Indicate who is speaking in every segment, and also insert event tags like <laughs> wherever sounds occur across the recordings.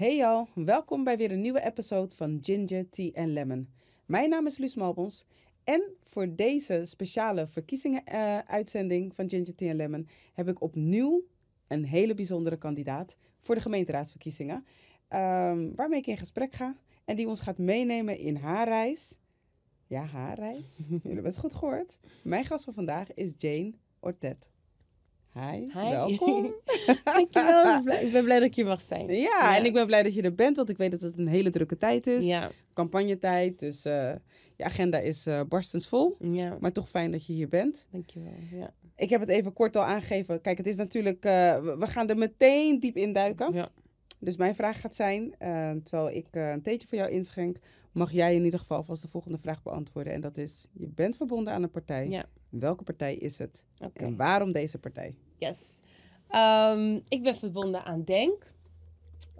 Speaker 1: Hey al, welkom bij weer een nieuwe episode van Ginger Tea and Lemon. Mijn naam is Luus Malbons en voor deze speciale verkiezingen-uitzending eh, van Ginger Tea and Lemon heb ik opnieuw een hele bijzondere kandidaat voor de gemeenteraadsverkiezingen, ehm, waarmee ik in gesprek ga en die ons gaat meenemen in haar reis. Ja, haar reis. <laughs> Jullie hebben het goed gehoord. Mijn gast van vandaag is Jane Ortet. Hi, welkom. <laughs> Dankjewel, ik ben blij dat ik mag zijn. Ja, en ik ben blij dat je er bent, want ik weet dat het een hele drukke tijd is. Ja. Campagnetijd, dus eh, je agenda is uh, eh, barstensvol. Ja. Maar toch fijn dat je hier bent. Dankjewel, ja. Ik heb het even kort al aangegeven. Kijk, het is natuurlijk, eh, we gaan er meteen diep in duiken. Ja. Dus mijn vraag gaat zijn, terwijl ik een theetje voor jou inschenk, mag jij in ieder geval vast de volgende vraag beantwoorden. En dat is, je bent verbonden aan een partij. Ja. Welke partij is het? Okay. En waarom deze partij?
Speaker 2: Yes. Ehm, ik ben verbonden aan Denk.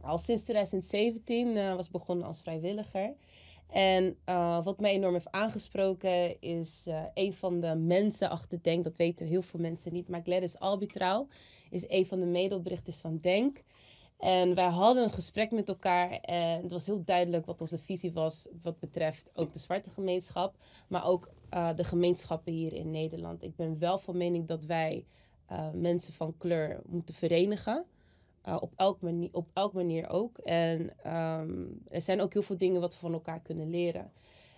Speaker 2: Al sinds 2017 uh, eh, was begonnen als vrijwilliger. En eh, wat mij enorm heeft aangesproken is eh, een van de mensen achter Denk. Dat weten heel veel mensen niet. Maar Gladys Albitrouw is een van de medeoprichters van Denk. En wij hadden een gesprek met elkaar en het was heel duidelijk wat onze visie was wat betreft ook de zwarte gemeenschap, maar ook de gemeenschappen hier in Nederland. Ik ben wel van mening dat wij eh, mensen van kleur moeten verenigen. Eh, op, elk manier, op elk manier ook. En ehm, er zijn ook heel veel dingen wat we van elkaar kunnen leren.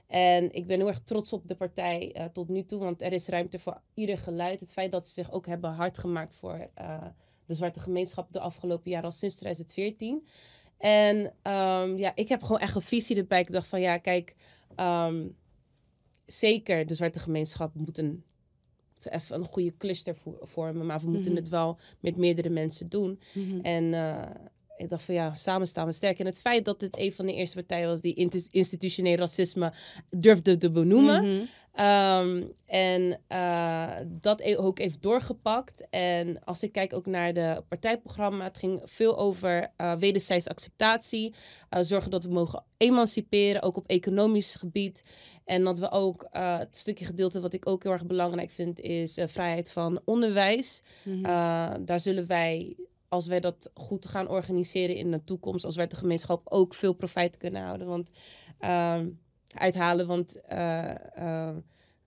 Speaker 2: En ik ben heel erg trots op de partij eh, tot nu toe, want er is ruimte voor ieder geluid. Het feit dat ze zich ook hebben hard gemaakt voor de zwarte gemeenschap de afgelopen jaren, al sinds 2014. En ehm, ja, ik heb gewoon echt een visie erbij. Ik dacht van ja, kijk, ehm, zeker de zwarte gemeenschap moet een even een goede cluster vo vormen. Maar we moeten mhm. het wel met meerdere mensen doen. Mhm. En eh, ik dacht van ja, samen staan we sterk. En het feit dat dit een van de eerste partijen was die institutioneel racisme durfde te benoemen. Mhm. Ehm, en uh, dat e-, ook even doorgepakt. En als ik kijk ook naar de partijprogramma, het ging veel over uh, wederzijds acceptatie. Eh, zorgen dat we mogen emanciperen, ook op economisch gebied. En dat we ook het stukje gedeelte wat ik ook heel erg belangrijk vind, is vrijheid van onderwijs. Mhm. daar zullen wij als wij dat goed gaan organiseren in de toekomst, als wij de gemeenschap ook veel profijt kunnen houden. Want ehm, uithalen. Want eh, eh,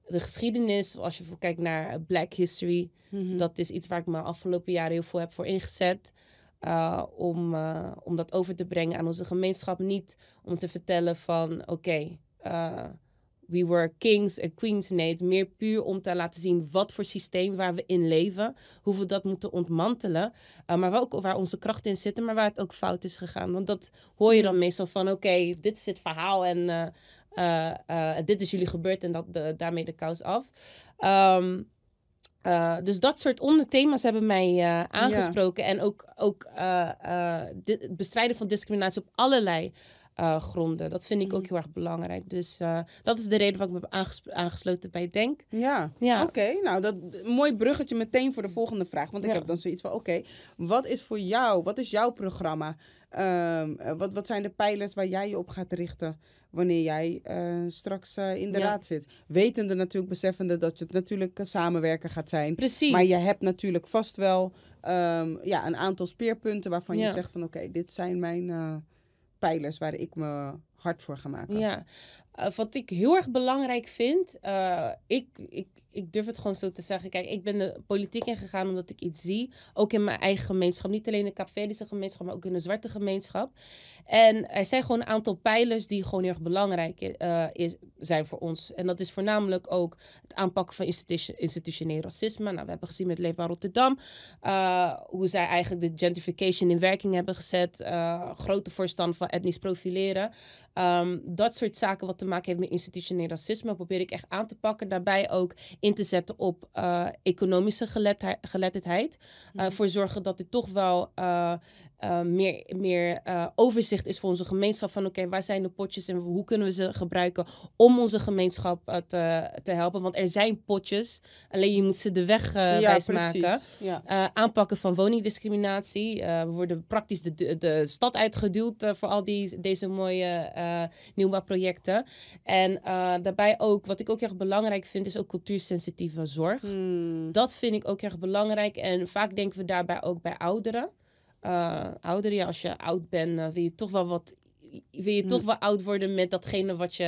Speaker 2: de geschiedenis, als je kijkt naar Black History, mhm. dat is iets waar ik me afgelopen jaren heel veel heb voor ingezet. Eh, om, om dat over te brengen aan onze gemeenschap. Niet om te vertellen van oké, we were kings en queens. Nee, het meer puur om te laten zien wat voor systeem waar we in leven, hoe we dat moeten ontmantelen. maar maar ook waar onze krachten in zitten, maar waar het ook fout is gegaan. Want dat hoor je mhm. dan meestal van: oké, dit is het verhaal en eh, eh, dit is jullie gebeurd en dat, daarmee de kous af. Ehm, eh, dus dat soort onderthema's hebben mij aangesproken. En ook, ook het bestrijden van discriminatie op allerlei gronden. Dat vind ik ook mm. heel erg belangrijk. Dus dat is de reden waarom ik
Speaker 1: me heb aangesloten bij Denk. Ja, ja. oké. nou, dat mooi bruggetje meteen voor de volgende vraag. Want ik heb dan zoiets van, oké, wat is voor jou, wat is jouw programma? Ehm, wat, wat zijn de pijlers waar jij je op gaat richten? wanneer jij eh, straks eh, in de raad zit. Wetende natuurlijk, beseffende dat het natuurlijk samenwerken gaat zijn. Precies. Maar je hebt natuurlijk vast wel ehm, ja, een aantal speerpunten waarvan je zegt van oké, dit zijn mijn eh, pijlers waar ik me hard voor ga maken.
Speaker 2: Ja, eh, wat ik heel erg belangrijk vind, eh, ik, ik, ik durf het gewoon zo te zeggen. Kijk, ik ben de politiek ingegaan omdat ik iets zie. Ook in mijn eigen gemeenschap. Niet alleen in de Capverdische gemeenschap, maar ook in de zwarte gemeenschap. En er zijn gewoon een aantal pijlers die gewoon heel erg belangrijk eh, is, zijn voor ons. En dat is voornamelijk ook het aanpakken van institutioneel racisme. Nou, we hebben gezien met Leefbaar Rotterdam hoe zij eigenlijk de gentrification in werking hebben gezet. grote voorstand van etnisch profileren. Ehm, dat soort zaken wat te te maken heeft met institutioneel racisme, probeer ik echt aan te pakken. Daarbij ook in te zetten op eh, economische geletterdheid. Eh, mhm. Voor zorgen dat dit toch wel eh, eh, meer, meer eh, overzicht is voor onze gemeenschap. Van oké, waar zijn de potjes en hoe kunnen we ze gebruiken om onze gemeenschap eh, te, te helpen? Want er zijn potjes, alleen je moet ze de weg ja, wijs maken. aanpakken van woningdiscriminatie. we worden praktisch de, de, stad uitgeduwd voor al die, deze mooie nieuwbouwprojecten. En daarbij ook, wat ik ook erg belangrijk vind, is ook cultuursensitieve zorg. Hmm. Dat vind ik ook erg belangrijk. En vaak denken we daarbij ook bij ouderen. Eh, ouderen, als je oud bent, uh, wil je toch wel wat. Wil je toch mm. wel oud worden met datgene wat je,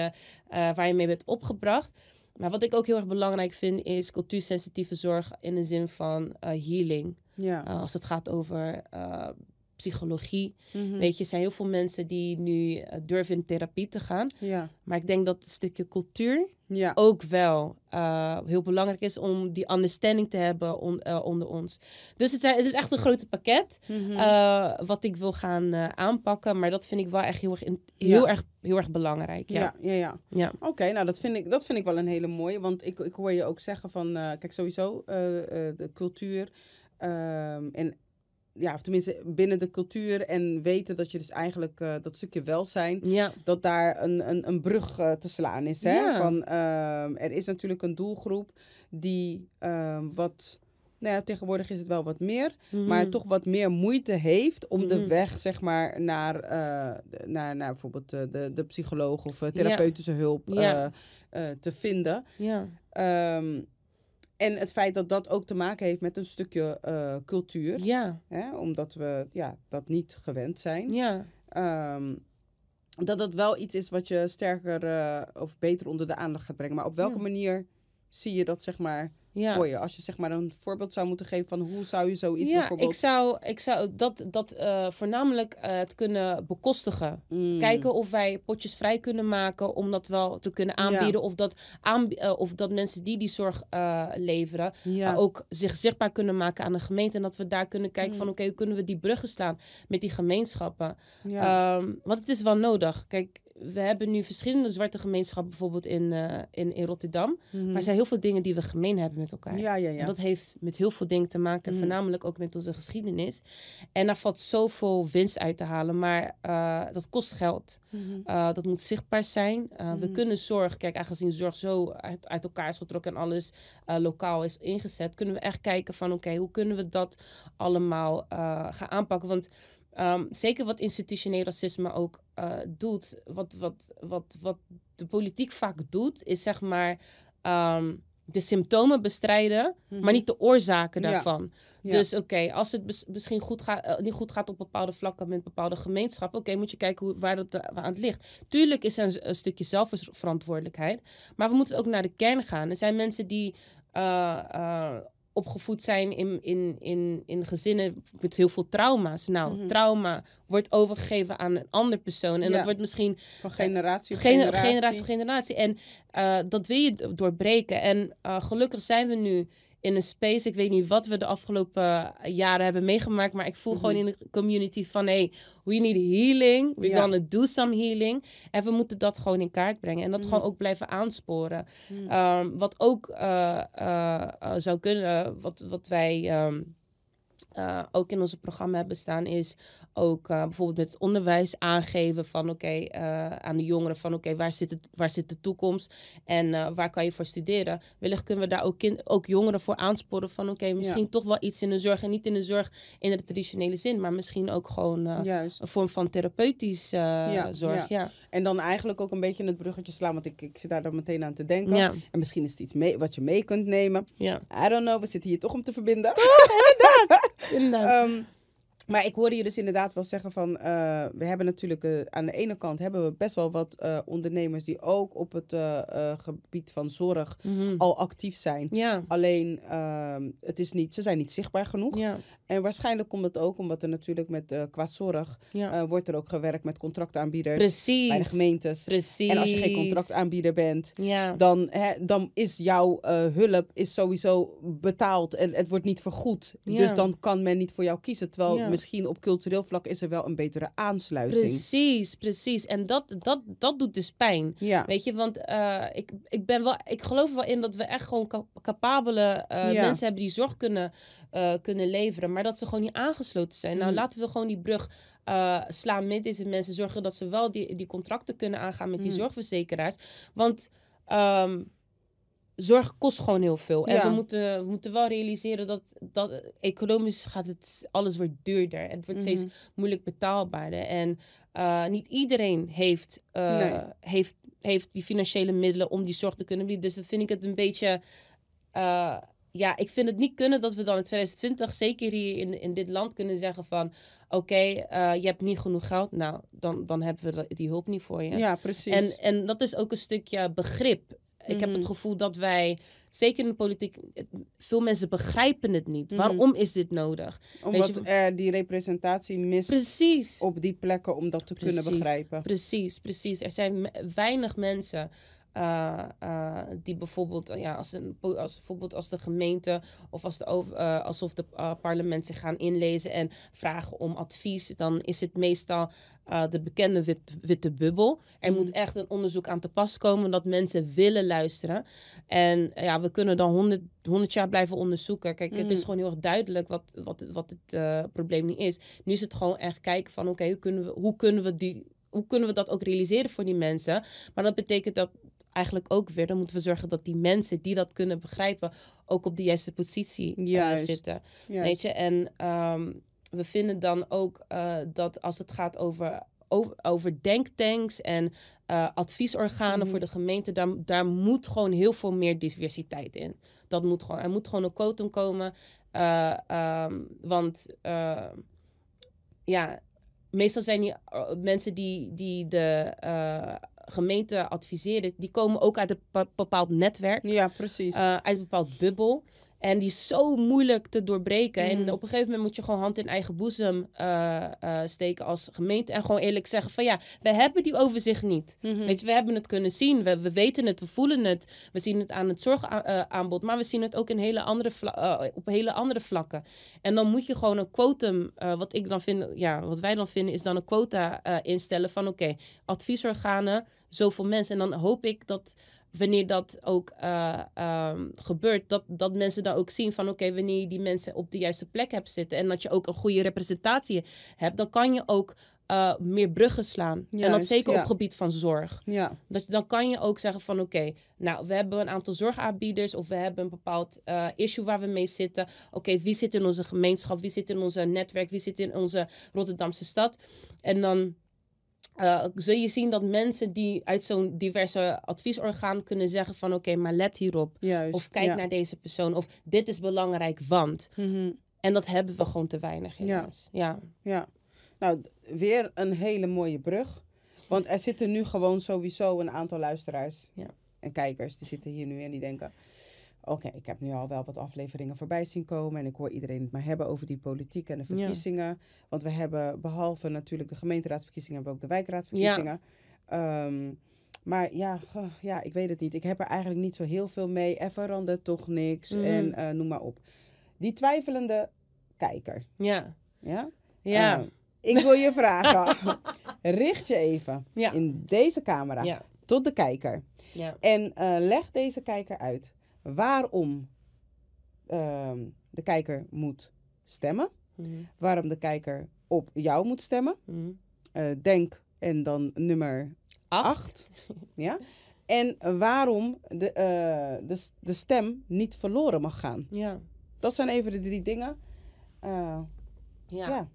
Speaker 2: eh, waar je mee bent opgebracht. Maar wat ik ook heel erg belangrijk vind, is cultuursensitieve zorg in de zin van eh, healing. Ja. als het gaat over psychologie. Mhm. Weet je, er zijn heel veel mensen die nu eh, durven in therapie te gaan. Ja. Maar ik denk dat het stukje cultuur ja. ook wel eh, heel belangrijk is om die understanding te hebben eh, onder ons. Dus het, zijn, het, is echt een grote pakket mhm. wat ik wil gaan aanpakken. Maar dat vind ik wel echt heel erg, heel erg, heel erg belangrijk. Ja, ja, ja.
Speaker 1: Oké, nou dat vind, ik, dat vind ik wel een hele mooie. Want ik, ik hoor je ook zeggen van, kijk sowieso, de cultuur... Ehm, en ja, of tenminste binnen de cultuur en weten dat je dus eigenlijk eh, dat stukje welzijn, dat daar een, een, een brug eh, te slaan is. Hè? Van, ehm, er is natuurlijk een doelgroep die ehm, wat, nou ja, tegenwoordig is het wel wat meer, mhm. maar toch wat meer moeite heeft om de mhm. weg, zeg maar, naar, eh, naar, naar bijvoorbeeld de, de psycholoog of therapeutische hulp te vinden. Ja. Ehm, en het feit dat dat ook te maken heeft met een stukje eh, cultuur. Ja. Hè? Omdat we ja, dat niet gewend zijn. Ja. Ehm, dat dat wel iets is wat je sterker eh, of beter onder de aandacht gaat brengen. Maar op welke manier zie je dat, zeg maar, voor je? Als je zeg maar een voorbeeld zou moeten geven van hoe zou je zoiets ja, Ik
Speaker 2: zou, ik zou dat, dat eh, voornamelijk eh, het kunnen bekostigen. Mm. Kijken of wij potjes vrij kunnen maken om dat wel te kunnen aanbieden. Of, dat eh, of dat mensen die die zorg leveren ook zich zichtbaar kunnen maken aan de gemeente. En dat we daar kunnen kijken mm. van oké, hoe kunnen we die bruggen slaan met die gemeenschappen? Ehm, want het is wel nodig. Kijk, we hebben nu verschillende zwarte gemeenschappen, bijvoorbeeld in, eh, in, in Rotterdam. Mhm. Maar er zijn heel veel dingen die we gemeen hebben met elkaar. Ja, ja, ja. En dat heeft met heel veel dingen te maken, mhm. voornamelijk ook met onze geschiedenis. En daar valt zoveel winst uit te halen, maar eh, dat kost geld. Mhm. Eh, dat moet zichtbaar zijn. We kunnen zorg, kijk, aangezien zorg zo uit, elkaar is getrokken en alles lokaal is ingezet, kunnen we echt kijken van oké, hoe kunnen we dat allemaal gaan aanpakken? Want Ehm, zeker wat institutioneel racisme ook eh, doet. Wat, wat, wat, wat de politiek vaak doet, is zeg maar ehm, de symptomen bestrijden, maar mhm. niet de oorzaken daarvan. Dus oké, als het misschien goed gaat, eh, niet goed gaat op bepaalde vlakken met bepaalde gemeenschappen, oké, moet je kijken hoe, waar dat eh, aan het ligt. Tuurlijk is er een, een, stukje zelfverantwoordelijkheid, maar we moeten ook naar de kern gaan. Er zijn mensen die opgevoed zijn in, in, in, in gezinnen met heel veel trauma's. Nou, mhm. trauma wordt overgegeven aan een ander persoon. En dat wordt misschien... Van eh, generatie op generatie. generatie op generatie. En eh, dat wil je doorbreken. En eh, gelukkig zijn we nu in een space. Ik weet niet wat we de afgelopen eh, jaren hebben meegemaakt, maar ik voel gewoon mhm. in de community van hey, we need healing, we yeah. gonna do some healing. En we moeten dat gewoon in kaart brengen en dat mhm. gewoon ook blijven aansporen. Mhm. Ehm, wat ook eh, eh, zou kunnen, wat, wat wij. Ehm, eh, ook in onze programma hebben staan, is ook eh, bijvoorbeeld met het onderwijs aangeven van oké, eh, aan de jongeren van oké, waar, zit het, waar zit de toekomst en waar kan je voor studeren? Wellicht kunnen we daar ook, kind, ook jongeren voor aansporen van oké, misschien toch wel iets in de zorg en niet in de zorg in de traditionele zin, maar misschien ook gewoon een vorm van therapeutisch
Speaker 1: zorg. Ja. En dan eigenlijk ook een beetje het bruggetje slaan, want ik, ik zit daar dan meteen aan te denken. En misschien is het iets mee, wat je mee kunt nemen. I don't know, we zitten hier toch om te verbinden. Toch, inderdaad. <laughs> in Dank. Maar ik hoorde je dus inderdaad wel zeggen van, eh, we hebben natuurlijk eh, aan de ene kant hebben we best wel wat eh, ondernemers die ook op het gebied van zorg mhm. al actief zijn. Ja. Alleen, ehm, het is niet, ze zijn niet zichtbaar genoeg. Ja. En waarschijnlijk komt dat ook omdat er natuurlijk met qua zorg wordt er ook gewerkt met contractaanbieders Precies. bij de gemeentes. Precies. En als je geen contractaanbieder bent, dan, hè, dan is jouw hulp is sowieso betaald en het wordt niet vergoed. Dus dan kan men niet voor jou kiezen, terwijl misschien op cultureel vlak is er wel een betere aansluiting.
Speaker 2: Precies, precies. En dat, dat, dat doet dus pijn. Ja. Weet je, want eh, ik, ik, ben wel, ik geloof wel in dat we echt gewoon capabele eh, mensen hebben die zorg kunnen, eh, kunnen leveren. Maar dat ze gewoon niet aangesloten zijn. Nou, mm. laten we gewoon die brug slaan met deze mensen. Zorgen dat ze wel die, die contracten kunnen aangaan met die mm. zorgverzekeraars. Want ehm, zorg kost gewoon heel veel. En we, moeten, we moeten wel realiseren dat, dat economisch gaat het alles wordt duurder. En het wordt steeds mhm. moeilijk betaalbaarder. En eh, niet iedereen heeft, eh, heeft, heeft die financiële middelen om die zorg te kunnen bieden. Dus dat vind ik het een beetje. Eh, ja, ik vind het niet kunnen dat we dan in 2020, zeker hier in, in dit land, kunnen zeggen van... Oké, je hebt niet genoeg geld. Nou, dan, dan hebben we die hulp niet voor je. Ja, precies. En, en dat is ook een stukje begrip. Ik heb het mhm. gevoel dat wij, zeker in de politiek, veel mensen begrijpen het niet. Mhm. Waarom is dit nodig? Omdat er die representatie mist op die plekken om dat te kunnen begrijpen. Precies, precies. Er zijn weinig mensen eh, eh, die bijvoorbeeld, eh, ja, als, een, als, bijvoorbeeld als de gemeente of als de, over, eh, alsof de uh, parlement zich gaan inlezen en vragen om advies, dan is het meestal de bekende witte bubbel. Er moet mm. echt een onderzoek aan te pas komen dat mensen willen luisteren. En ja, we kunnen dan 100, 100 jaar blijven onderzoeken. Kijk, het is mm. gewoon heel erg duidelijk wat, wat, wat het probleem niet is. Nu is het gewoon echt kijken van oké, hoe kunnen we hoe kunnen we die hoe kunnen we dat ook realiseren voor die mensen? Maar dat betekent dat eigenlijk ook weer. Dan moeten we zorgen dat die mensen die dat kunnen begrijpen, ook op de juiste positie eh, zitten. Juist. Weet je, en ehm, we vinden dan ook eh, dat als het gaat over over, denktanks en eh, adviesorganen mhm. voor de gemeente. Daar, daar moet gewoon heel veel meer diversiteit in. Dat moet gewoon, er moet gewoon een quotum komen. Ehm, want ja, meestal zijn die mensen die, die de gemeente adviseren, die komen ook uit een bepaald netwerk. Ja, precies. Eh, uit een bepaald bubbel. En die is zo moeilijk te doorbreken. En mm. op een gegeven moment moet je gewoon hand in eigen boezem eh, eh, steken als gemeente. En gewoon eerlijk zeggen van ja, we hebben die overzicht niet. Mhm. Weet je, we hebben het kunnen zien. We, weten het, we voelen het. We zien het aan het zorgaanbod. Maar we zien het ook in hele andere op hele andere vlakken. En dan moet je gewoon een quotum, wat ik dan vind, ja, wat wij dan vinden, is dan een quota instellen van oké, adviesorganen zoveel mensen. En dan hoop ik dat wanneer dat ook eh, ehm, gebeurt, dat, dat mensen dan ook zien van oké, wanneer je die mensen op de juiste plek hebt zitten en dat je ook een goede representatie hebt, dan kan je ook eh, meer bruggen slaan. en dat zeker op gebied van zorg. Ja. Dat, dan kan je ook zeggen van oké, nou we hebben een aantal zorgaanbieders of we hebben een bepaald eh, issue waar we mee zitten. Oké, wie zit in onze gemeenschap, wie zit in onze netwerk, wie zit in onze Rotterdamse stad. En dan eh, zul je zien dat mensen die uit zo'n diverse adviesorgaan kunnen zeggen van oké, maar let hierop. of kijk naar deze persoon. Of dit is belangrijk, want. Mhm. En dat hebben we gewoon te weinig in ja. ja.
Speaker 1: Ja. Nou, weer een hele mooie brug. Want er zitten nu gewoon sowieso een aantal luisteraars ja. en kijkers. Die zitten hier nu en die denken oké, ik heb nu al wel wat afleveringen voorbij zien komen. En ik hoor iedereen het maar hebben over die politiek en de verkiezingen. Want we hebben behalve natuurlijk de gemeenteraadsverkiezingen, hebben we ook de wijkraadverkiezingen. Ehm, maar ja, ja, ik weet het niet. Ik heb er eigenlijk niet zo heel veel mee. Even verandert toch niks mhm. en eh, noem maar op. Die twijfelende kijker. Ja. Ja? Ja. Ehm, ik wil je vragen. <laughs> Richt je even in deze camera tot de kijker. Ja. En eh, leg deze kijker uit waarom ehm, de kijker moet stemmen. Mhm. Waarom de kijker op jou moet stemmen. Mhm. Eh, denk en dan nummer 8. <laughs> ja. En waarom de, eh, de, de stem niet verloren mag gaan. Ja. Dat zijn even de drie dingen.
Speaker 2: Eh, ja. ja.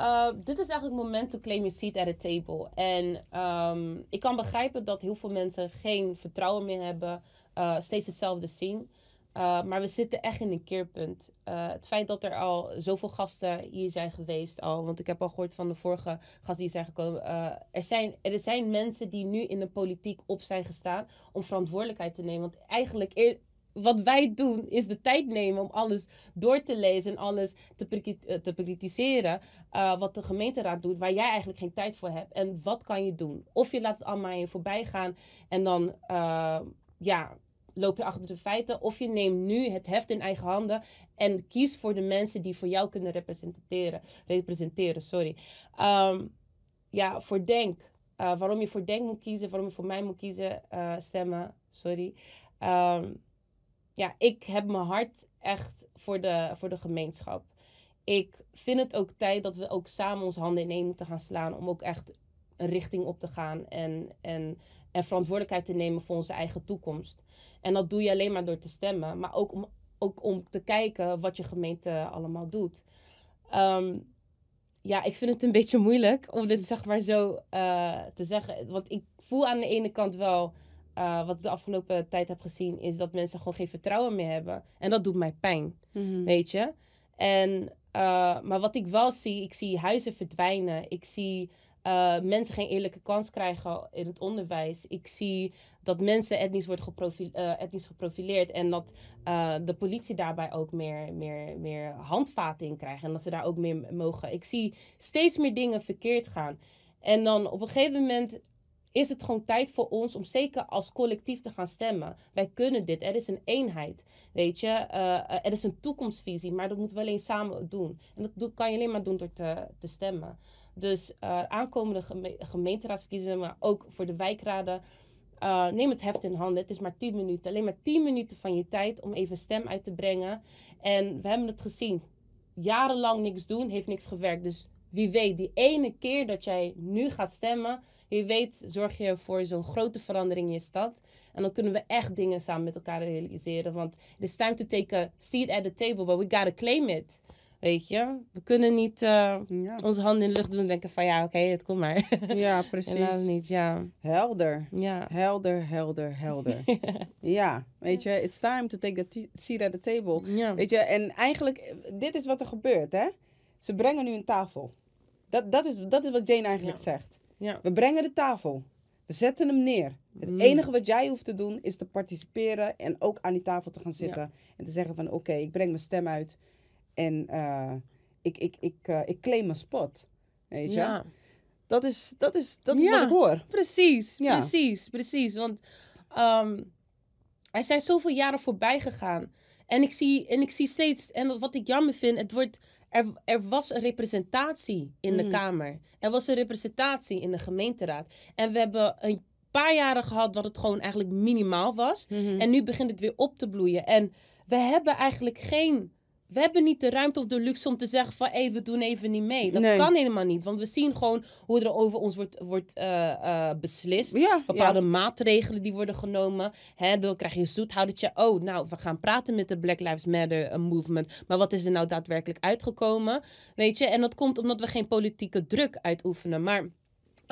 Speaker 2: Eh, dit is eigenlijk het moment to claim your seat at a table. En ehm, ik kan begrijpen dat heel veel mensen geen vertrouwen meer hebben, eh, steeds hetzelfde zien. Eh, maar we zitten echt in een keerpunt. het feit dat er al zoveel gasten hier zijn geweest, al, want ik heb al gehoord van de vorige gasten die zijn gekomen. er, zijn, er zijn mensen die nu in de politiek op zijn gestaan om verantwoordelijkheid te nemen. Want eigenlijk, wat wij doen is de tijd nemen om alles door te lezen en alles te, eh, te eh, wat de gemeenteraad doet, waar jij eigenlijk geen tijd voor hebt. En wat kan je doen? Of je laat het allemaal aan je voorbij gaan en dan eh, ja, loop je achter de feiten. Of je neemt nu het heft in eigen handen en kiest voor de mensen die voor jou kunnen representeren. representeren sorry. Ehm, ja, voor denk. waarom je voor denk moet kiezen, waarom je voor mij moet kiezen, stemmen, sorry. Ehm, ja, ik heb mijn hart echt voor de, voor de gemeenschap. Ik vind het ook tijd dat we ook samen onze handen ineen moeten gaan slaan om ook echt een richting op te gaan en, en, en verantwoordelijkheid te nemen voor onze eigen toekomst. En dat doe je alleen maar door te stemmen, maar ook om, ook om te kijken wat je gemeente allemaal doet. Ehm, ja, ik vind het een beetje moeilijk om dit zeg maar zo eh, te zeggen. Want ik voel aan de ene kant wel eh, wat ik de afgelopen tijd heb gezien, is dat mensen gewoon geen vertrouwen meer hebben. En dat doet mij pijn, mhm. weet je. En, eh, maar wat ik wel zie, ik zie huizen verdwijnen. Ik zie eh, mensen geen eerlijke kans krijgen in het onderwijs. Ik zie dat mensen etnisch worden geprofileerd en dat de politie daarbij ook meer, meer, meer handvaten in krijgt en dat ze daar ook meer mogen. Ik zie steeds meer dingen verkeerd gaan. En dan op een gegeven moment is het gewoon tijd voor ons om zeker als collectief te gaan stemmen. Wij kunnen dit. Er is een eenheid. Weet je, eh, eh, er is een toekomstvisie, maar dat moeten we alleen samen doen. En dat kan je alleen maar doen door te, te stemmen. Dus eh, aankomende gemeenteraadsverkiezingen, maar ook voor de wijkraden. neem het heft in handen. Het is maar tien minuten. Alleen maar tien minuten van je tijd om even stem uit te brengen. En we hebben het gezien. Jarenlang niks doen heeft niks gewerkt. Dus wie weet, die ene keer dat jij nu gaat stemmen, wie weet zorg je voor zo'n grote verandering in je stad. En dan kunnen we echt dingen samen met elkaar realiseren. Want het is time to take a seat at the table, but we gotta claim it. Weet je, we kunnen niet eh, onze handen in de lucht doen en denken van ja, oké, het komt maar. Ja,
Speaker 1: <laughs> precies. niet, ja. Helder. Ja. Helder, helder, helder. <laughs> ja. weet je, it's time to take the seat at the table. Weet je, en eigenlijk, eh, dit is wat er gebeurt, hè. Ze brengen nu een tafel. Dat, dat, is, dat is wat Jane eigenlijk zegt. Ja. We brengen de tafel. We zetten hem neer. Het mm. enige wat jij hoeft te doen is te participeren en ook aan die tafel te gaan zitten. En te zeggen van oké, ik breng mijn stem uit en eh, ik, ik, ik, eh, ik claim mijn spot. Weet je? Dat is, dat is, dat is wat ik hoor.
Speaker 2: Precies, precies, precies. Want um, ehm, er zijn zoveel jaren voorbij gegaan. En ik zie, en ik zie steeds, en wat ik jammer vind, het wordt er, er was een representatie in de mm. Kamer. Er was een representatie in de gemeenteraad. En we hebben een paar jaren gehad wat het gewoon eigenlijk minimaal was. Mhm. En nu begint het weer op te bloeien. En we hebben eigenlijk geen we hebben niet de ruimte of de luxe om te zeggen van even we doen even niet mee. Dat kan helemaal niet. Want we zien gewoon hoe er over ons wordt, wordt eh, eh, beslist. Bepaalde maatregelen die worden genomen. Hè, dan krijg je een zoethoudetje. Oh, nou, we gaan praten met de Black Lives Matter eh, movement. Maar wat is er nou daadwerkelijk uitgekomen? Weet je, en dat komt omdat we geen politieke druk uitoefenen. Maar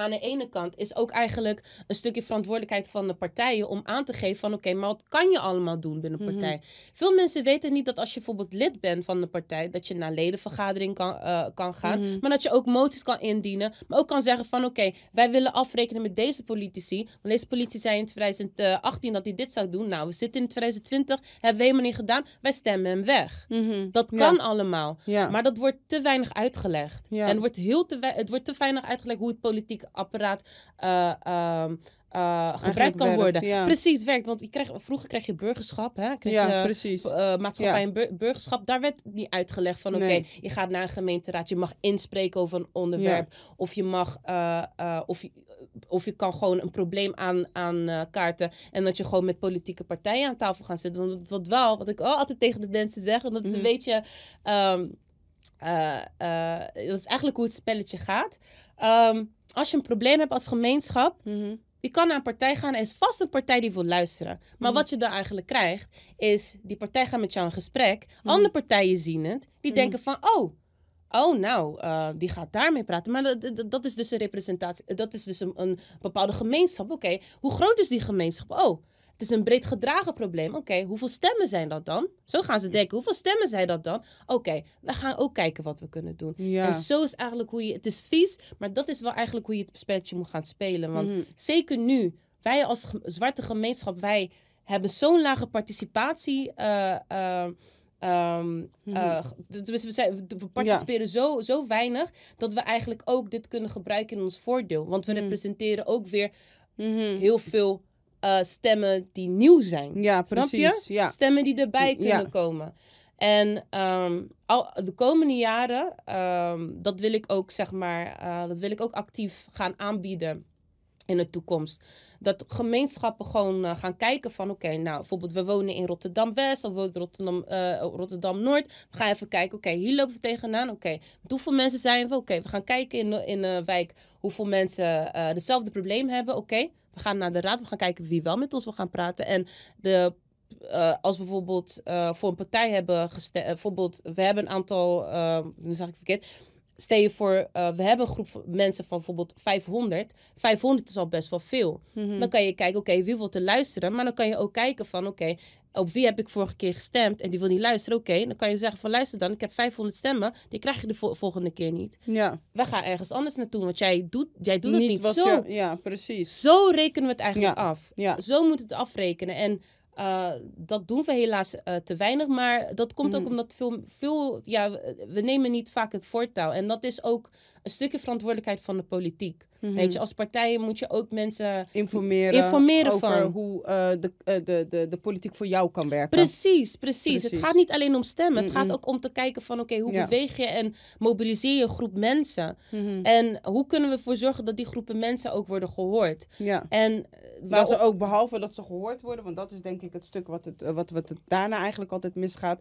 Speaker 2: aan de ene kant is ook eigenlijk een stukje verantwoordelijkheid van de partijen om aan te geven van oké, maar wat kan je allemaal doen binnen een mhm. partij? Veel mensen weten niet dat als je bijvoorbeeld lid bent van de partij, dat je naar ledenvergadering kan, eh, kan gaan, mhm. maar dat je ook moties kan indienen, maar ook kan zeggen van oké, wij willen afrekenen met deze politici, want deze politici zei in 2018 dat hij dit zou doen. Nou, we zitten in 2020, hebben we helemaal niet gedaan, wij stemmen hem weg. Mhm. Dat kan allemaal, maar dat wordt te weinig uitgelegd. En wordt heel te, het wordt te weinig uitgelegd hoe het politiek apparaat eh, ehm, eh, gebruikt kan worden. Precies, werkt. Want je kreeg, vroeger kreeg je burgerschap. Hè? Kreeg ja, je, eh, precies. maatschappij ja. en burgerschap. Daar werd niet uitgelegd van... oké, je gaat naar een gemeenteraad. Je mag inspreken over een onderwerp. Of je mag... of, je, of je kan gewoon een probleem aan, aan kaarten. En dat je gewoon met politieke partijen aan tafel gaat zitten. Want wat wel, wat ik altijd tegen de mensen zeg... en dat is mm een mhm. beetje... Ehm, dat is eigenlijk hoe het spelletje gaat. Ehm, als je een probleem hebt als gemeenschap, die mhm. je kan naar een partij gaan. en is vast een partij die wil luisteren. Maar mhm. wat je dan eigenlijk krijgt, is die partij gaat met jou in gesprek. Mhm. Andere partijen zien het. Die denken van, oh, oh nou, eh, die gaat daarmee praten. Maar dat is dus een representatie. Dat is dus een, een bepaalde gemeenschap. Oké, hoe groot is die gemeenschap? Oh, het is een breed gedragen probleem. Oké, hoeveel stemmen zijn dat dan? Zo gaan ze denken, hoeveel stemmen zijn dat dan? Oké, we gaan ook kijken wat we kunnen doen. En zo is eigenlijk hoe je... Het is vies, maar dat is wel eigenlijk hoe je het spelletje moet gaan spelen. Want mm. zeker nu, wij als zwarte gemeenschap, wij hebben zo'n lage participatie... we, participeren zo, zo weinig dat we eigenlijk ook dit kunnen gebruiken in ons voordeel. Want we mm. representeren ook weer mm-hmm. heel veel eh, stemmen die nieuw zijn.
Speaker 1: Ja, precies. Ja. Stemmen die
Speaker 2: erbij kunnen komen. En ehm, al, de komende jaren, ehm, dat wil ik ook zeg maar, eh, dat wil ik ook actief gaan aanbieden in de toekomst. Dat gemeenschappen gewoon eh, gaan kijken van oké, nou bijvoorbeeld we wonen in Rotterdam-West of Rotterdam, uh, Rotterdam-Noord. We gaan even kijken, oké, hier lopen we tegenaan. Oké, hoeveel mensen zijn we? Oké, we gaan kijken in, in een wijk hoeveel mensen hetzelfde probleem hebben. Oké, we gaan naar de raad, we gaan kijken wie wel met ons wil gaan praten. En de eh, als we bijvoorbeeld eh, voor een partij hebben gestemd, eh, bijvoorbeeld we hebben een aantal, nu zag ik verkeerd, stel je voor, we hebben een groep mensen van bijvoorbeeld 500. 500 is al best wel veel. Mhm. Dan kan je kijken, oké, wie wil te luisteren? Maar dan kan je ook kijken van, oké, op wie heb ik vorige keer gestemd en die wil niet luisteren, oké, dan kan je zeggen van luister dan, ik heb 500 stemmen, die krijg je de volgende keer niet. Ja. We gaan ergens anders naartoe, want jij doet, jij doet het niet. zo, je, ja, precies. Zo rekenen we het eigenlijk af. Ja. Zo moet het afrekenen. En eh, dat doen we helaas eh, te weinig, maar dat komt ook mm. omdat veel, veel ja, we nemen niet vaak het voortouw. En dat is ook een stukje verantwoordelijkheid van de politiek. Mhm. Weet je, als partijen moet je ook mensen informeren, over van.
Speaker 1: hoe eh, de, eh, de, de, de politiek voor jou kan werken. Precies, precies. Het gaat niet
Speaker 2: alleen om stemmen. Het gaat mhm. ook om te kijken van oké, hoe beweeg je en mobiliseer je een groep mensen? Mhm. En hoe kunnen we ervoor zorgen dat die groepen mensen
Speaker 1: ook worden gehoord? Ja. En waar eh, dat ze ook, behalve dat ze gehoord worden, want dat is denk ik het stuk wat, het, wat, wat het daarna eigenlijk altijd misgaat.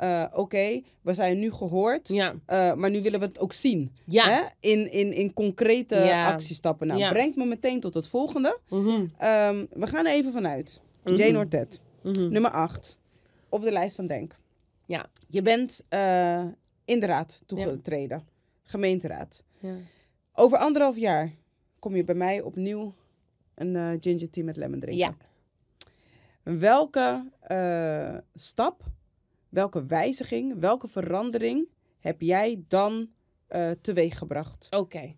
Speaker 1: Eh, oké, we zijn nu gehoord, eh, maar nu willen we het ook zien. Ja. Hè? In, in, in concrete ja. actiestappen. Nou, brengt me meteen tot het volgende. Mhm. Ehm, we gaan er even vanuit. Mm -hmm. Jane Ortet, mhm. nummer 8 op de lijst van Denk. Ja. Je bent eh, in de raad toegetreden, gemeenteraad. Over anderhalf jaar kom je bij mij opnieuw een ginger tea met lemon drinken. Welke stap welke wijziging, welke verandering heb jij dan uh, teweeggebracht? Oké.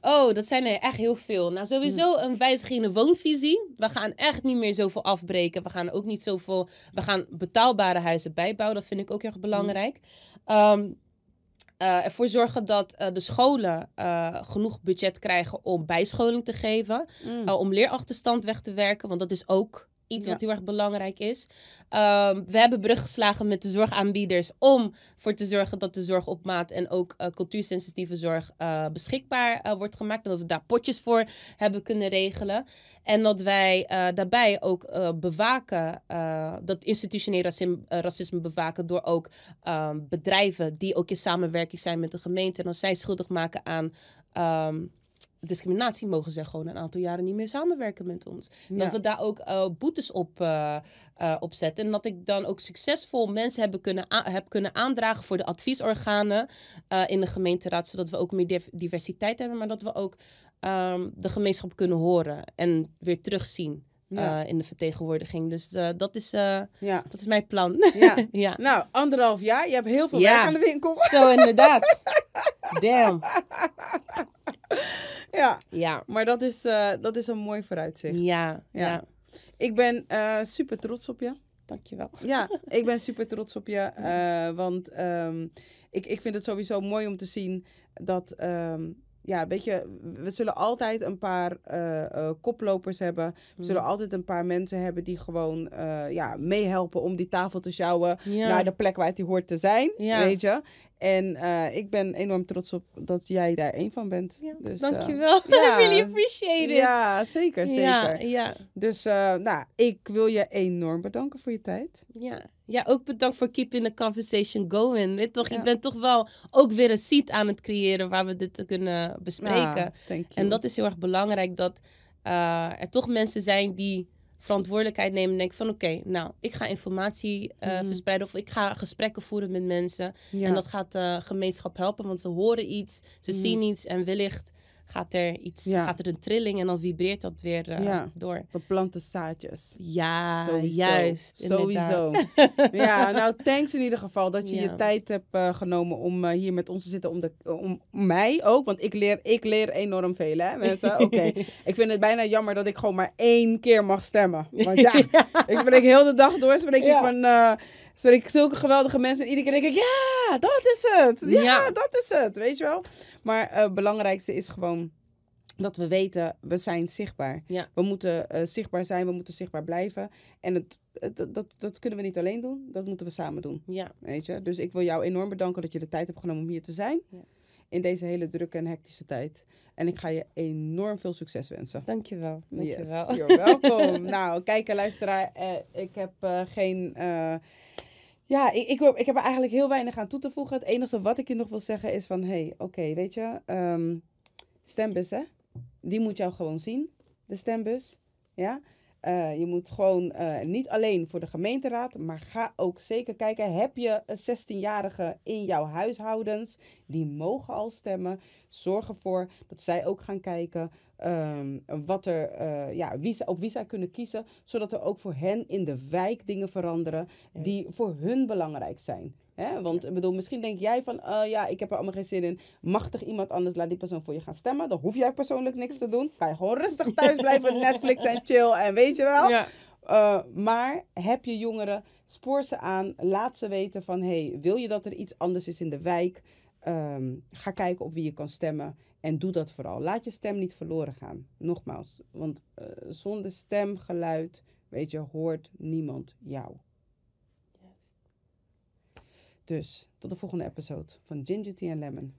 Speaker 1: Oh, dat zijn er echt heel
Speaker 2: veel. Nou, sowieso hmm. een wijziging in de woonvisie. We gaan echt niet meer zoveel afbreken. We gaan ook niet zoveel. We gaan betaalbare huizen bijbouwen. Dat vind ik ook heel erg hmm. belangrijk. Um, uh, ervoor zorgen dat eh, de scholen genoeg budget krijgen om bijscholing te geven. Hmm. om leerachterstand weg te werken. Want dat is ook iets wat heel erg belangrijk is. Ehm, we hebben brug geslagen met de zorgaanbieders om voor te zorgen dat de zorg op maat en ook eh, cultuursensitieve zorg eh, beschikbaar eh, wordt gemaakt. En dat we daar potjes voor hebben kunnen regelen. En dat wij daarbij ook bewaken, dat institutioneel racisme, racisme, bewaken door ook ehm, bedrijven die ook in samenwerking zijn met de gemeente en als zij schuldig maken aan. Ehm, discriminatie mogen ze gewoon een aantal jaren niet meer samenwerken met ons. Dat we daar ook eh, boetes op, uh, zetten. En dat ik dan ook succesvol mensen heb kunnen, heb kunnen aandragen voor de adviesorganen in de gemeenteraad. Zodat we ook meer diversiteit hebben, maar dat we ook ehm, de gemeenschap kunnen horen en weer terugzien. Eh, in de vertegenwoordiging. Dus eh, dat, is, eh, dat is mijn plan. Ja. <laughs> ja. Nou,
Speaker 1: anderhalf jaar. Je hebt heel veel werk aan de winkel. <laughs> Zo, inderdaad. Damn. <laughs> Ja. ja. Maar dat is, dat is een mooi vooruitzicht. Ja. ja. Ik ben super trots op je. Dankjewel. Ja, ik ben super trots op je. want ehm, ik, ik vind het sowieso mooi om te zien dat... Ehm, ja, weet je, we zullen altijd een paar eh, eh, koplopers hebben. We hmm. zullen altijd een paar mensen hebben die gewoon eh, ja, meehelpen om die tafel te sjouwen naar de plek waar het die hoort te zijn. Weet je? En ik ben enorm trots op dat jij daar één van bent. Ja, dus, dankjewel. Ja. really <laughs>
Speaker 2: appreciate it. Ja, zeker, zeker. Ja,
Speaker 1: Dus nou, ik wil je enorm bedanken voor je tijd.
Speaker 2: Ja, ja, ook bedankt voor keeping the conversation going. Weet toch, Je bent toch wel ook weer een seat aan het creëren waar we dit kunnen bespreken. Ah, en dat is heel erg belangrijk dat eh, er toch mensen zijn die verantwoordelijkheid nemen en denken van oké, nou, ik ga informatie eh, mhm. verspreiden of ik ga gesprekken voeren met mensen. En dat gaat de gemeenschap helpen, want ze horen iets, ze mhm. zien iets en wellicht gaat er iets, gaat er een trilling en dan vibreert dat weer eh,
Speaker 1: door. We planten zaadjes. Ja, Sowieso. juist. Sowieso. ja, <laughs> nou thanks in ieder geval dat je je tijd hebt eh, genomen om eh, hier met ons te zitten. Om, de, om mij ook, want ik leer, ik leer enorm veel hè mensen. <laughs> Oké, ik vind het bijna jammer dat ik gewoon maar één keer mag stemmen. Want <laughs> ja, ik spreek heel de dag door, spreek ik van zodat ik zulke geweldige mensen. En iedere keer denk ik, ja, dat is het. Ja, dat is het. Weet je wel? Maar eh, het belangrijkste is gewoon dat we weten, we zijn zichtbaar. We moeten eh, zichtbaar zijn, we moeten zichtbaar blijven. En het, dat, dat, dat kunnen we niet alleen doen, dat moeten we samen doen. Ja. Weet je? Dus ik wil jou enorm bedanken dat je de tijd hebt genomen om hier te zijn. Ja in deze hele drukke en hectische tijd. En ik ga je enorm veel succes wensen. Dankjewel. Dankjewel. Yes, <laughs> welkom. nou, kijken, eh, luisteraar, eh, ik heb eh, geen... Eh, ja, ik, ik, ik heb er eigenlijk heel weinig aan toe te voegen. Het enige wat ik je nog wil zeggen is van... Hé, hey, oké, weet je... Um, stembus, hè? Die moet jou gewoon zien. De stembus. Ja? Eh, je moet gewoon eh, niet alleen voor de gemeenteraad, maar ga ook zeker kijken. Heb je 16-jarigen in jouw huishoudens? Die mogen al stemmen. Zorg ervoor dat zij ook gaan kijken ehm, wat er, eh, ja, wie, op wie zij kunnen kiezen. Zodat er ook voor hen in de wijk dingen veranderen die voor hun belangrijk zijn. Hè? Want ik bedoel, misschien denk jij van, oh, ja, ik heb er allemaal geen zin in. Machtig iemand anders, laat die persoon voor je gaan stemmen. Dan hoef jij persoonlijk niks te doen. Ga je gewoon rustig thuis blijven, <laughs> Netflix en chill en weet je wel. Eh, maar heb je jongeren, spoor ze aan, laat ze weten van, hey, wil je dat er iets anders is in de wijk? Ehm, ga kijken op wie je kan stemmen en doe dat vooral. Laat je stem niet verloren gaan. Nogmaals, want uh, zonder stemgeluid, weet je, hoort niemand jou. Dus tot de volgende episode van Ginger Tea and Lemon.